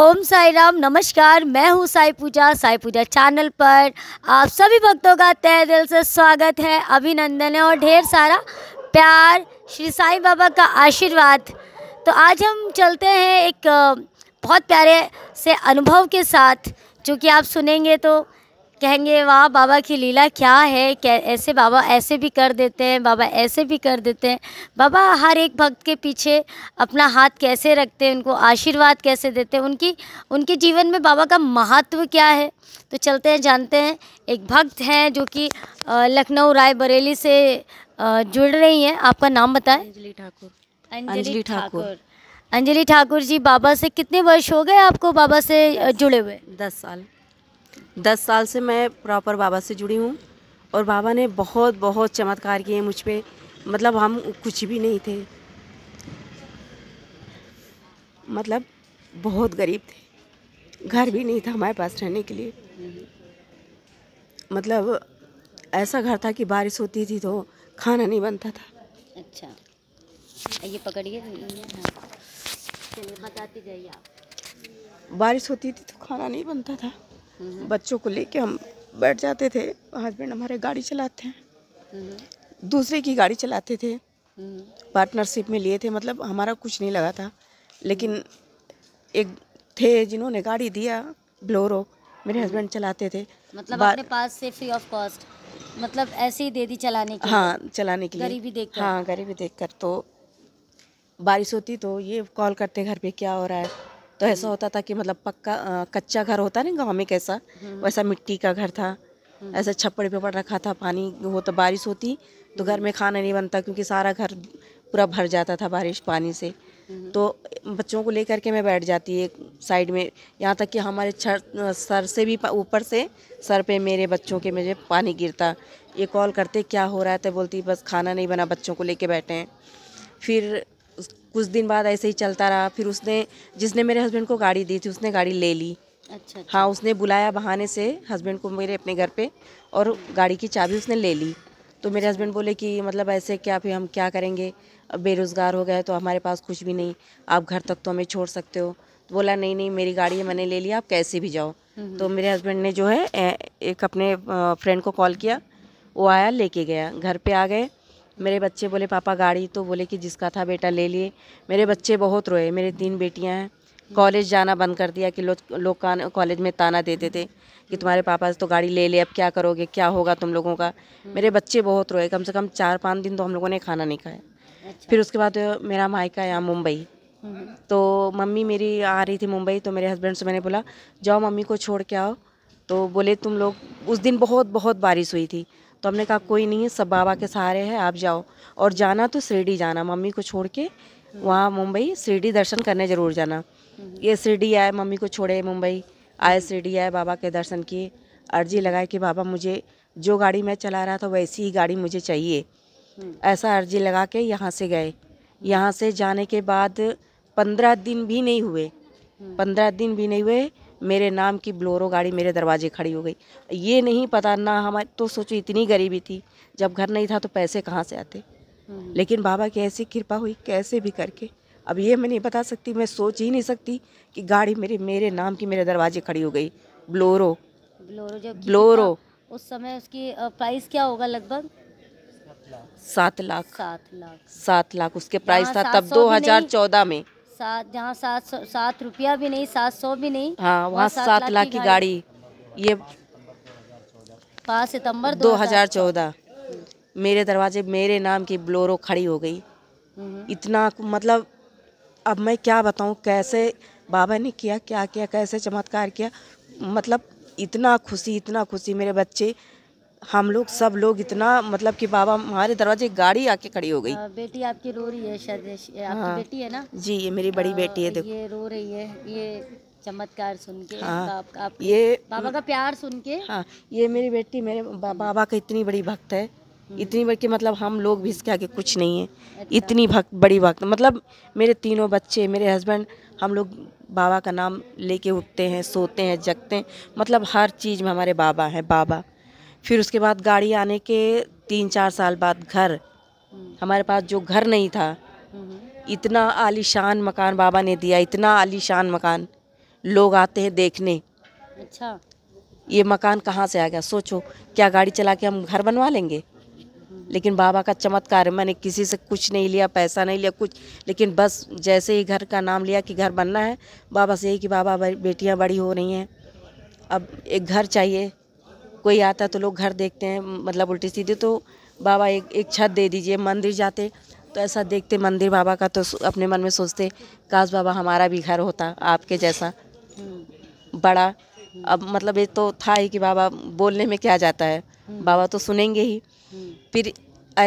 ओम साई राम नमस्कार मैं हूँ साई पूजा साई पूजा चैनल पर आप सभी भक्तों का तय दिल से स्वागत है अभिनंदन है और ढेर सारा प्यार श्री साई बाबा का आशीर्वाद तो आज हम चलते हैं एक बहुत प्यारे से अनुभव के साथ जो कि आप सुनेंगे तो कहेंगे वाह बाबा की लीला क्या है क्या ऐसे बाबा ऐसे भी कर देते हैं बाबा ऐसे भी कर देते हैं बाबा हर एक भक्त के पीछे अपना हाथ कैसे रखते हैं उनको आशीर्वाद कैसे देते हैं उनकी उनके जीवन में बाबा का महत्व क्या है तो चलते हैं जानते हैं एक भक्त हैं जो कि लखनऊ रायबरेली से जुड़ रही हैं आपका नाम बताएं अंजलि ठाकुर अंजलि ठाकुर अंजलि ठाकुर जी बाबा से कितने वर्ष हो गए आपको बाबा से जुड़े हुए दस साल दस साल से मैं प्रॉपर बाबा से जुड़ी हूँ और बाबा ने बहुत बहुत चमत्कार किए मुझ पर मतलब हम कुछ भी नहीं थे मतलब बहुत गरीब थे घर भी नहीं था हमारे पास रहने के लिए मतलब ऐसा घर था कि बारिश होती थी तो खाना नहीं बनता था अच्छा ये पकड़िए बताती जाइए आप बारिश होती थी तो खाना नहीं बनता था बच्चों को लेके हम बैठ जाते थे हस्बैंड हमारे गाड़ी चलाते हैं दूसरे की गाड़ी चलाते थे पार्टनरशिप में लिए थे मतलब हमारा कुछ नहीं लगा था लेकिन एक थे जिन्होंने गाड़ी दिया ब्लोरो मेरे हस्बैंड चलाते थे मतलब अपने पास से फ्री ऑफ कॉस्ट मतलब ऐसे ही दे दी चलाने के हाँ चलाने के लिए गरीबी देख हाँ गरीबी देख कर तो बारिश होती तो ये कॉल करते घर पे क्या हो रहा है तो ऐसा होता था कि मतलब पक्का कच्चा घर होता ना गाँव में कैसा हम्म। वैसा मिट्टी का घर था हम्म। ऐसा छप्पड़ पे पड़ रखा था पानी हो तो बारिश होती तो घर में खाना नहीं बनता क्योंकि सारा घर पूरा भर जाता था बारिश पानी से हम्म। तो बच्चों को लेकर के मैं बैठ जाती एक साइड में यहाँ तक कि हमारे सर से भी ऊपर से सर पे मेरे बच्चों के मुझे पानी गिरता ये कॉल करते क्या हो रहा है तो बोलती बस खाना नहीं बना बच्चों को लेके बैठे हैं फिर कुछ दिन बाद ऐसे ही चलता रहा फिर उसने जिसने मेरे हस्बैंड को गाड़ी दी थी उसने गाड़ी ले ली अच्छा, अच्छा। हाँ उसने बुलाया बहाने से हस्बैंड को मेरे अपने घर पे और गाड़ी की चाबी उसने ले ली तो मेरे हस्बैंड बोले कि मतलब ऐसे क्या फिर हम क्या करेंगे बेरोज़गार हो गए तो हमारे पास कुछ भी नहीं आप घर तक तो हमें छोड़ सकते हो तो बोला नहीं नहीं मेरी गाड़ी है मैंने ले लिया आप कैसे भी जाओ हम्म। तो मेरे हस्बैंड ने जो है एक अपने फ्रेंड को कॉल किया वो आया लेके गया घर पर आ गए मेरे बच्चे बोले पापा गाड़ी तो बोले कि जिसका था बेटा ले लिए मेरे बच्चे बहुत रोए मेरे तीन बेटियां हैं कॉलेज जाना बंद कर दिया कि लोग लो कॉलेज में ताना देते थे कि तुम्हारे पापा तो गाड़ी ले ले अब क्या करोगे क्या होगा तुम लोगों का मेरे बच्चे बहुत रोए कम से कम चार पाँच दिन तो हम लोगों ने खाना नहीं खाया अच्छा। फिर उसके बाद मेरा मायका यहाँ मुंबई तो मम्मी मेरी आ रही थी मुंबई तो मेरे हस्बैंड से मैंने बोला जाओ मम्मी को छोड़ के आओ तो बोले तुम लोग उस दिन बहुत बहुत बारिश हुई थी तो हमने कहा कोई नहीं है सब बाबा के सहारे हैं आप जाओ और जाना तो शिरडी जाना मम्मी को छोड़ के वहाँ मुंबई शिरडी दर्शन करने ज़रूर जाना ये शिरडी आए मम्मी को छोड़े मुंबई आए शिरडी आए बाबा के दर्शन किए अर्जी लगाए कि बाबा मुझे जो गाड़ी मैं चला रहा था वैसी ही गाड़ी मुझे चाहिए ऐसा अर्जी लगा के यहाँ से गए यहाँ से जाने के बाद पंद्रह दिन भी नहीं हुए पंद्रह दिन भी नहीं हुए मेरे नाम की ब्लोरो गाड़ी मेरे दरवाजे खड़ी हो गई ये नहीं पता ना हमारे तो सोचो इतनी गरीबी थी जब घर नहीं था तो पैसे कहाँ से आते हम्म। लेकिन बाबा की ऐसी कृपा हुई कैसे भी करके अब ये मैं नहीं बता सकती मैं सोच ही नहीं सकती कि गाड़ी मेरे मेरे नाम की मेरे दरवाजे खड़ी हो गई ब्लोरो ब्लोरो जब ब्लोरो उस समय उसकी प्राइस क्या होगा लगभग सात लाख सात लाख सात लाख उसके प्राइस था तब दो हजार चौदह में सात जहाँ सात सौ सात रुपया भी नहीं सात सौ भी नहीं हाँ वहाँ सात लाख की गाड़ी ये पाँच सितंबर दो हजार चौदह मेरे दरवाजे मेरे नाम की ब्लोरो खड़ी हो गई हम्म। इतना मतलब अब मैं क्या बताऊँ कैसे बाबा ने किया क्या किया कैसे चमत्कार किया मतलब इतना खुशी इतना खुशी मेरे बच्चे हम लोग सब लोग इतना मतलब कि बाबा हमारे दरवाजे गाड़ी आके खड़ी हो गई बेटी आपकी रो रही है शायद हाँ, बेटी है ना जी ये मेरी बड़ी बेटी है देखो ये रो रही है ये चमत्कार सुन के हाँ, आप, आप ये बाबा का प्यार सुन के हाँ ये मेरी बेटी मेरे बा, बाबा का इतनी बड़ी भक्त है हम्म। इतनी बड़ी मतलब हम लोग भी इसके आगे कुछ नहीं है अच्छा। इतनी भक्त बड़ी भक्त मतलब मेरे तीनों बच्चे मेरे हस्बैंड हम लोग बाबा का नाम लेके उठते हैं सोते हैं जगते हैं मतलब हर चीज़ में हमारे बाबा हैं बाबा फिर उसके बाद गाड़ी आने के तीन चार साल बाद घर हमारे पास जो घर नहीं था इतना आलीशान मकान बाबा ने दिया इतना आलीशान मकान लोग आते हैं देखने अच्छा ये मकान कहाँ से आ गया सोचो क्या गाड़ी चला के हम घर बनवा लेंगे लेकिन बाबा का चमत्कार है मैंने किसी से कुछ नहीं लिया पैसा नहीं लिया कुछ लेकिन बस जैसे ही घर का नाम लिया कि घर बनना है बाबा से यही कि बाबा बेटियाँ बड़ी हो रही हैं अब एक घर चाहिए कोई आता तो लोग घर देखते हैं मतलब उल्टी सीधे तो बाबा एक एक छत दे दीजिए मंदिर जाते तो ऐसा देखते मंदिर बाबा का तो अपने मन में सोचते काश बाबा हमारा भी घर होता आपके जैसा बड़ा अब मतलब ये तो था ही कि बाबा बोलने में क्या जाता है बाबा तो सुनेंगे ही फिर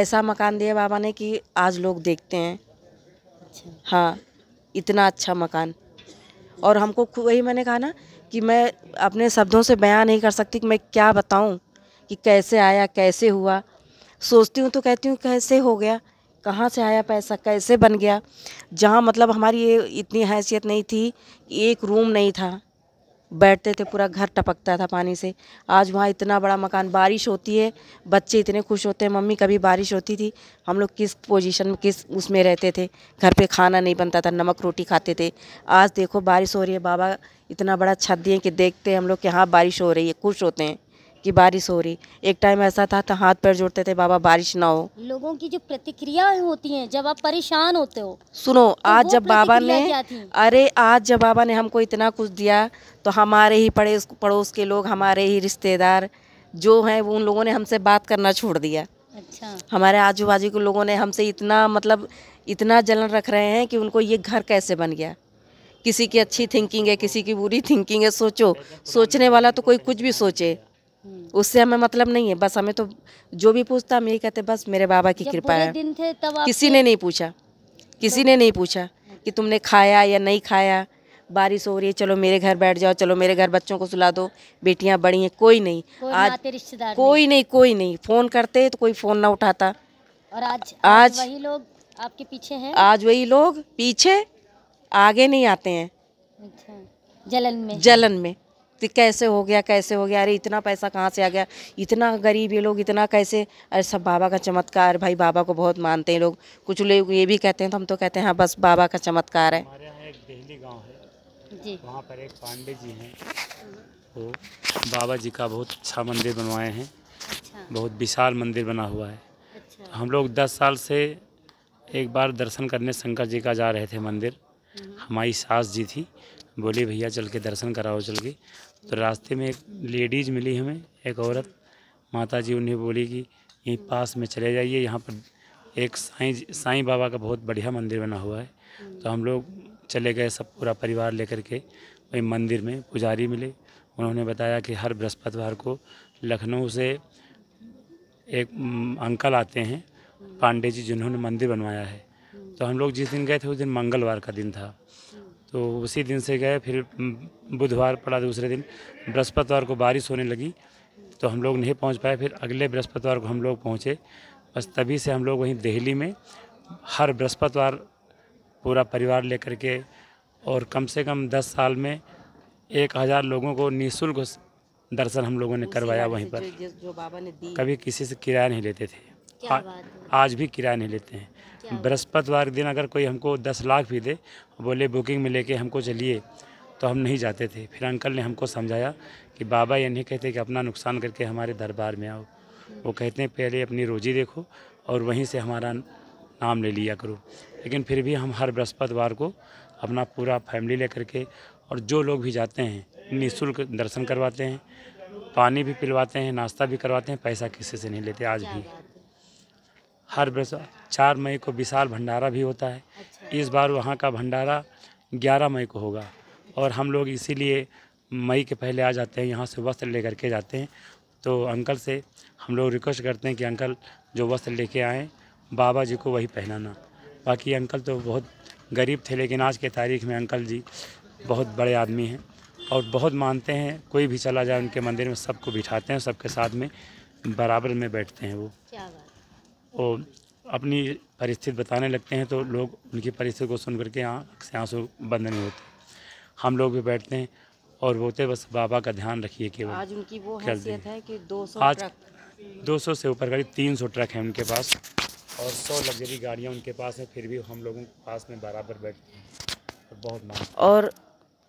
ऐसा मकान दिया बाबा ने कि आज लोग देखते हैं अच्छा। हाँ इतना अच्छा मकान और हमको वही मैंने कहा ना कि मैं अपने शब्दों से बयां नहीं कर सकती कि मैं क्या बताऊं कि कैसे आया कैसे हुआ सोचती हूँ तो कहती हूँ कैसे हो गया कहाँ से आया पैसा कैसे बन गया जहाँ मतलब हमारी ये इतनी हैसियत नहीं थी एक रूम नहीं था बैठते थे पूरा घर टपकता था पानी से आज वहाँ इतना बड़ा मकान बारिश होती है बच्चे इतने खुश होते हैं मम्मी कभी बारिश होती थी हम लोग किस पोजीशन में किस उसमें रहते थे घर पे खाना नहीं बनता था नमक रोटी खाते थे आज देखो बारिश हो रही है बाबा इतना बड़ा छत दिए कि देखते हैं हम लोग कि हाँ बारिश हो रही है खुश होते हैं कि बारिश हो रही एक टाइम ऐसा था तो हाथ पैर जोड़ते थे बाबा बारिश ना हो लोगों की जो प्रतिक्रिया होती हैं जब आप परेशान होते हो सुनो तो आज जब बाबा ने अरे आज जब बाबा ने हमको इतना कुछ दिया तो हमारे ही पड़ोस पड़ोस के लोग हमारे ही रिश्तेदार जो हैं वो उन लोगों ने हमसे बात करना छोड़ दिया अच्छा हमारे आजू बाजू के लोगों ने हमसे इतना मतलब इतना जलन रख रहे हैं कि उनको ये घर कैसे बन गया किसी की अच्छी थिंकिंग है किसी की बुरी थिंकिंग है सोचो सोचने वाला तो कोई कुछ भी सोचे हम्म। उससे हमें मतलब नहीं है बस हमें तो जो भी पूछता हम यही कहते बस मेरे बाबा की कृपा है किसी ने नहीं पूछा किसी ने नहीं पूछा कि तुमने खाया या नहीं खाया बारिश हो रही है चलो मेरे घर बैठ जाओ चलो मेरे घर बच्चों को सुला दो बेटियां बड़ी हैं कोई नहीं कोई आज कोई नहीं।, कोई नहीं फ़ोन करते तो कोई फ़ोन ना उठाता और आज आज वही लोग आपके पीछे हैं आज वही लोग पीछे आगे नहीं आते हैं अच्छा। जलन में जलन में तो कैसे हो गया कैसे हो गया अरे इतना पैसा कहाँ से आ गया इतना गरीब ये लोग इतना कैसे अरे सब बाबा का चमत्कार भाई बाबा को बहुत मानते हैं लोग कुछ लोग ये भी कहते हैं तो हम तो कहते हैं हाँ बस बाबा का चमत्कार है हमारे यहाँ एक देहली गांव है जी वहाँ पर एक पांडे जी हैं वो बाबा जी का बहुत अच्छा मंदिर बनवाए हैं अच्छा। बहुत विशाल मंदिर बना हुआ है अच्छा। हम लोग दस साल से एक बार दर्शन करने शंकर जी का जा रहे थे मंदिर हम्म। हमारी सास जी थी बोली भैया चल के दर्शन कराओ चल के तो रास्ते में एक लेडीज़ मिली हमें एक औरत माता जी उन्हें बोली कि यहीं पास में चले जाइए यहाँ पर एक साईं साईं बाबा का बहुत बढ़िया मंदिर बना हुआ है तो हम लोग चले गए सब पूरा परिवार लेकर के वही मंदिर में पुजारी मिले उन्होंने बताया कि हर बृहस्पतिवार को लखनऊ से एक अंकल आते हैं पांडे जी जिन्होंने मंदिर बनवाया है तो हम लोग जिस दिन गए थे उस दिन मंगलवार का दिन था तो उसी दिन से गए फिर बुधवार पड़ा दूसरे दिन बृहस्पतिवार को बारिश होने लगी तो हम लोग नहीं पहुंच पाए फिर अगले बृहस्पतिवार को हम लोग पहुंचे बस तभी से हम लोग वहीं दिल्ली में हर बृहस्पतिवार पूरा परिवार लेकर के और कम से कम दस साल में एक हज़ार लोगों को निःशुल्क दर्शन हम लोगों ने करवाया वहीं पर जो, कभी किसी से किराया नहीं लेते थे आज भी किराया नहीं लेते हैं बृहस्पतिवार दिन अगर कोई हमको दस लाख भी दे बोले बुकिंग में लेके हमको चलिए तो हम नहीं जाते थे फिर अंकल ने हमको समझाया कि बाबा ये नहीं कहते कि अपना नुकसान करके हमारे दरबार में आओ वो कहते हैं पहले अपनी रोज़ी देखो और वहीं से हमारा नाम ले लिया करो लेकिन फिर भी हम हर बृहस्पतिवार को अपना पूरा फैमिली लेकर के और जो लोग भी जाते हैं निःशुल्क दर्शन करवाते हैं पानी भी पिलवाते हैं नाश्ता भी करवाते हैं पैसा किसी से नहीं लेते आज भी हर बरस चार मई को विशाल भंडारा भी होता है अच्छा। इस बार वहाँ का भंडारा ग्यारह मई को होगा और हम लोग इसीलिए मई के पहले आ जाते हैं यहाँ से वस्त्र लेकर के जाते हैं तो अंकल से हम लोग रिक्वेस्ट करते हैं कि अंकल जो वस्त्र लेके आए बाबा जी को वही पहनाना बाकी अंकल तो बहुत गरीब थे लेकिन आज के तारीख में अंकल जी बहुत बड़े आदमी हैं और बहुत मानते हैं कोई भी चला जाए उनके मंदिर में सबको बिठाते हैं सबके साथ में बराबर में बैठते हैं वो क्या वो अपनी परिस्थिति बताने लगते हैं तो लोग उनकी परिस्थिति को सुन करके यहाँ से आंसू बंद नहीं होते हम लोग भी बैठते हैं और बोलते बस बाबा का ध्यान रखिए वो आज उनकी वो है कि 200 आज दो सौ से ऊपर करीब तीन सौ ट्रक हैं उनके पास और सौ लग्जरी गाड़ियाँ उनके पास हैं फिर भी हम लोगों के पास में बराबर बैठते हैं और बहुत मान और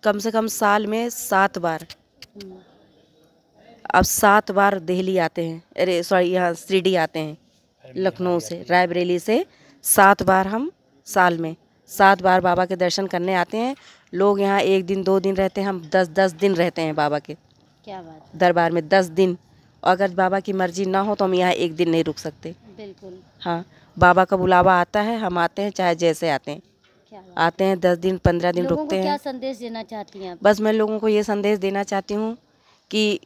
कम से कम साल में सात बार अब सात बार दिल्ली आते हैं अरे सॉरी यहाँ सीढ़ी आते हैं लखनऊ से रायबरेली से सात बार हम साल में सात बार बाबा के दर्शन करने आते हैं लोग यहाँ एक दिन दो दिन रहते हैं हम दस दस दिन रहते हैं बाबा के क्या बात दरबार में दस दिन और अगर बाबा की मर्जी ना हो तो हम यहाँ एक दिन नहीं रुक सकते बिल्कुल हाँ बाबा का बुलावा आता है हम आते हैं चाहे जैसे आते हैं आते हैं दस दिन पंद्रह दिन रुकते हैं क्या संदेश देना चाहती हैं बस मैं लोगों को ये संदेश देना चाहती हूँ कि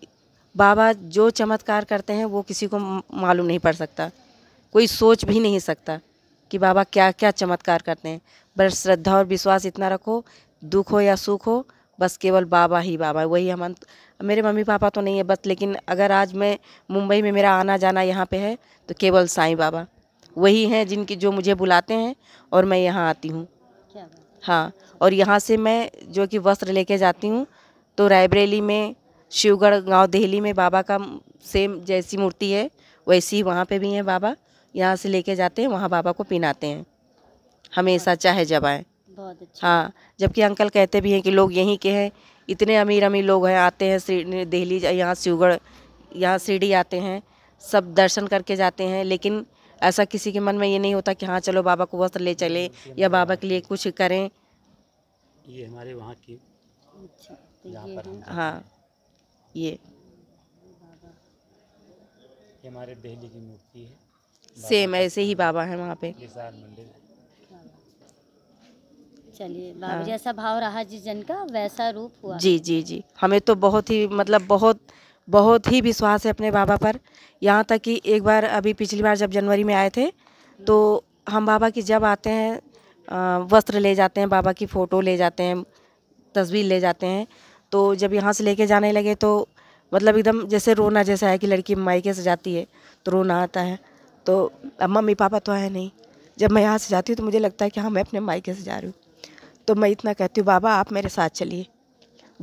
बाबा जो चमत्कार करते हैं वो किसी को मालूम नहीं पड़ सकता कोई सोच भी नहीं सकता कि बाबा क्या क्या चमत्कार करते हैं बस श्रद्धा और विश्वास इतना रखो दुख हो या सुख हो बस केवल बाबा ही बाबा वही हम मेरे मम्मी पापा तो नहीं है बस लेकिन अगर आज मैं मुंबई में मेरा आना जाना यहाँ पे है तो केवल साईं बाबा वही हैं जिनकी जो मुझे बुलाते हैं और मैं यहाँ आती हूँ हाँ और यहाँ से मैं जो कि वस्त्र लेके जाती हूँ तो रायबरेली में शिवगढ़ गांव दिल्ली में बाबा का सेम जैसी मूर्ति है वैसी वहाँ पे भी हैं बाबा यहाँ से लेके जाते हैं वहाँ बाबा को पिनाते हैं हमेशा चाहे जब आए अच्छा। हाँ जबकि अंकल कहते भी हैं कि लोग यहीं के हैं इतने अमीर अमीर लोग हैं आते हैं दिल्ली यहाँ शिवगढ़ यहाँ सीढ़ी आते हैं सब दर्शन करके जाते हैं लेकिन ऐसा किसी के मन में ये नहीं होता कि हाँ चलो बाबा को वस्त्र ले चले या बाबा के लिए कुछ करें ये हमारे वहाँ की अच्छा, तो हाँ ये हमारे दिल्ली की मूर्ति है सेम ऐसे ही बाबा है वहाँ पे चलिए हाँ। जैसा भाव रहा जिस जन का वैसा रूप हुआ जी जी जी हमें तो बहुत ही मतलब बहुत बहुत ही विश्वास है अपने बाबा पर यहाँ तक कि एक बार अभी पिछली बार जब जनवरी में आए थे तो हम बाबा की जब आते हैं वस्त्र ले जाते हैं बाबा की फ़ोटो ले जाते हैं तस्वीर ले जाते हैं तो जब यहाँ से लेके जाने लगे तो मतलब एकदम जैसे रोना जैसा है कि लड़की मायके से जाती है तो रोना आता है तो अब मम्मी पापा तो है नहीं जब मैं यहाँ से जाती हूँ तो मुझे लगता है कि हाँ मैं अपने मायके से जा रही हूँ तो मैं इतना कहती हूँ बाबा आप मेरे साथ चलिए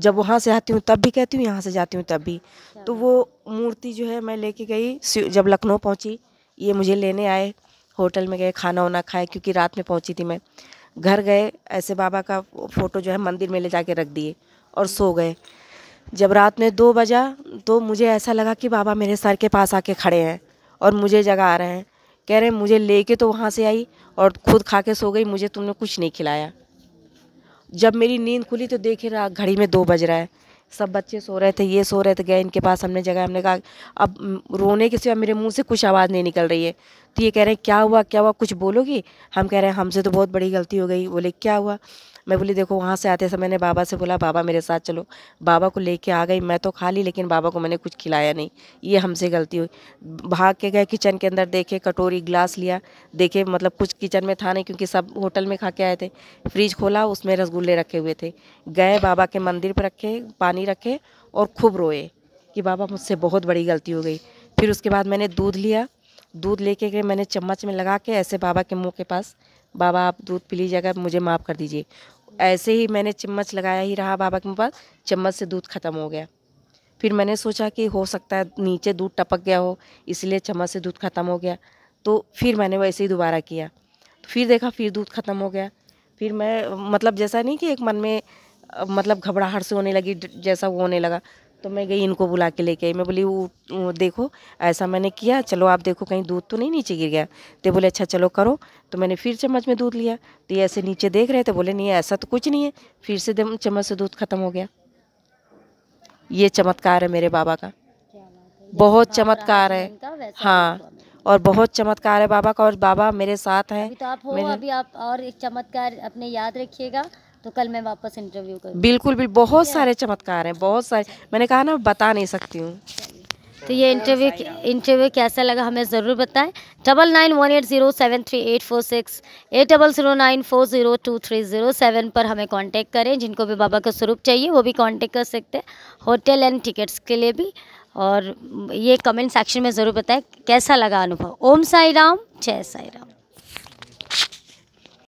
जब वहाँ से आती हूँ तब भी कहती हूँ यहाँ से जाती हूँ तब भी तो वो मूर्ति जो है मैं लेके गई जब लखनऊ पहुँची ये मुझे लेने आए होटल में गए खाना वाना खाए क्योंकि रात में पहुँची थी मैं घर गए ऐसे बाबा का फ़ोटो जो है मंदिर में ले जाके रख दिए और सो गए जब रात में दो बजा तो मुझे ऐसा लगा कि बाबा मेरे सर के पास आके खड़े हैं और मुझे जगा रहे हैं कह रहे मुझे लेके तो वहाँ से आई और खुद खा के सो गई मुझे तुमने कुछ नहीं खिलाया जब मेरी नींद खुली तो देखे रहा घड़ी में दो बज रहा है सब बच्चे सो रहे थे ये सो रहे थे गए इनके पास हमने जगह हमने कहा अब रोने के सिवा मेरे मुंह से कुछ आवाज़ नहीं निकल रही है तो ये कह रहे हैं क्या हुआ क्या हुआ कुछ बोलोगी हम कह रहे हैं हमसे तो बहुत बड़ी गलती हो गई बोले क्या हुआ मैं बोली देखो वहाँ से आते समय मैंने बाबा से बोला बाबा मेरे साथ चलो बाबा को लेके आ गई मैं तो खा ली लेकिन बाबा को मैंने कुछ खिलाया नहीं ये हमसे गलती हुई भाग के गए किचन के अंदर देखे कटोरी ग्लास लिया देखे मतलब कुछ किचन में था नहीं क्योंकि सब होटल में खा के आए थे फ्रिज खोला उसमें रसगुल्ले रखे हुए थे गए बाबा के मंदिर पर रखे पानी रखे और खूब रोए कि बाबा मुझसे बहुत बड़ी गलती हो गई फिर उसके बाद मैंने दूध लिया दूध लेके गए मैंने चम्मच में लगा के ऐसे बाबा के मुंह के पास बाबा आप दूध पी लीजिएगा मुझे माफ़ कर दीजिए ऐसे ही मैंने चम्मच लगाया ही रहा बाबा के पास चम्मच से दूध ख़त्म हो गया फिर मैंने सोचा कि हो सकता है नीचे दूध टपक गया हो इसलिए चम्मच से दूध ख़त्म हो गया तो फिर मैंने वैसे ही दोबारा किया तो फिर देखा फिर दूध ख़त्म हो गया फिर मैं मतलब जैसा नहीं कि एक मन में मतलब घबराहट से होने लगी जैसा वो होने लगा तो मैं गई इनको बुला के लेके आई मैं बोली वो देखो ऐसा मैंने किया चलो आप देखो कहीं दूध तो नहीं नीचे गिर गया तो बोले अच्छा चलो करो तो मैंने फिर चम्मच में दूध लिया तो ये ऐसे नीचे देख रहे थे बोले नहीं ऐसा तो कुछ नहीं है फिर से चम्मच से दूध ख़त्म हो गया ये चमत्कार है मेरे बाबा का बहुत चमत्कार है हाँ और बहुत चमत्कार है बाबा का और बाबा मेरे साथ हैं तो आप हो अभी आप और एक चमत्कार अपने याद रखिएगा तो कल मैं वापस इंटरव्यू करूँ बिल्कुल भी बहुत सारे चमत्कार हैं बहुत सारे मैंने कहा ना बता नहीं सकती हूँ तो ये इंटरव्यू इंटरव्यू कैसा लगा हमें ज़रूर बताएं double nine one eight zero seven three eight four six eight double zero nine four zero two three zero seven पर हमें कांटेक्ट करें जिनको भी बाबा का स्वरूप चाहिए वो भी कांटेक्ट कर सकते हैं होटल एंड टिकट्स के लिए भी और ये कमेंट सेक्शन में ज़रूर बताएं कैसा लगा अनुभव ओम साई राम जय साई राम